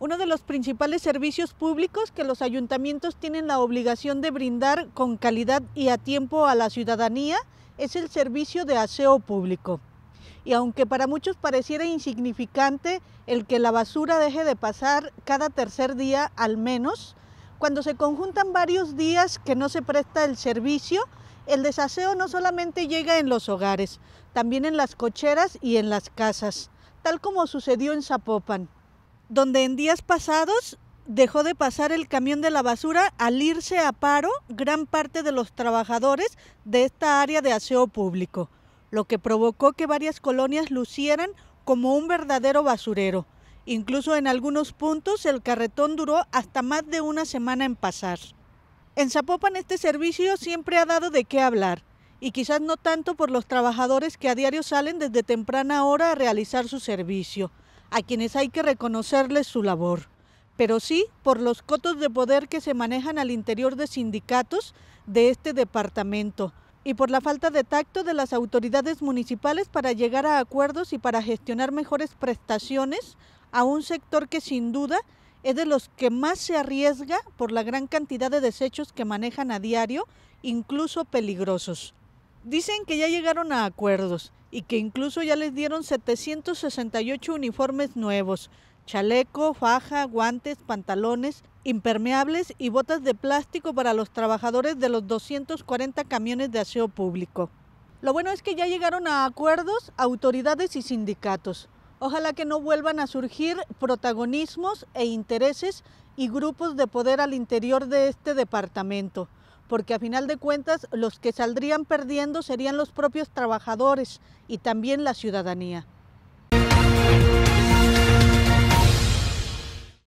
uno de los principales servicios públicos que los ayuntamientos tienen la obligación de brindar con calidad y a tiempo a la ciudadanía es el servicio de aseo público. Y aunque para muchos pareciera insignificante el que la basura deje de pasar cada tercer día al menos, cuando se conjuntan varios días que no se presta el servicio, el desaseo no solamente llega en los hogares, también en las cocheras y en las casas, tal como sucedió en Zapopan donde en días pasados dejó de pasar el camión de la basura al irse a paro gran parte de los trabajadores de esta área de aseo público, lo que provocó que varias colonias lucieran como un verdadero basurero. Incluso en algunos puntos el carretón duró hasta más de una semana en pasar. En Zapopan este servicio siempre ha dado de qué hablar, y quizás no tanto por los trabajadores que a diario salen desde temprana hora a realizar su servicio, a quienes hay que reconocerles su labor, pero sí por los cotos de poder que se manejan al interior de sindicatos de este departamento y por la falta de tacto de las autoridades municipales para llegar a acuerdos y para gestionar mejores prestaciones a un sector que sin duda es de los que más se arriesga por la gran cantidad de desechos que manejan a diario, incluso peligrosos. Dicen que ya llegaron a acuerdos y que incluso ya les dieron 768 uniformes nuevos, chaleco, faja, guantes, pantalones, impermeables y botas de plástico para los trabajadores de los 240 camiones de aseo público. Lo bueno es que ya llegaron a acuerdos autoridades y sindicatos. Ojalá que no vuelvan a surgir protagonismos e intereses y grupos de poder al interior de este departamento porque a final de cuentas los que saldrían perdiendo serían los propios trabajadores y también la ciudadanía.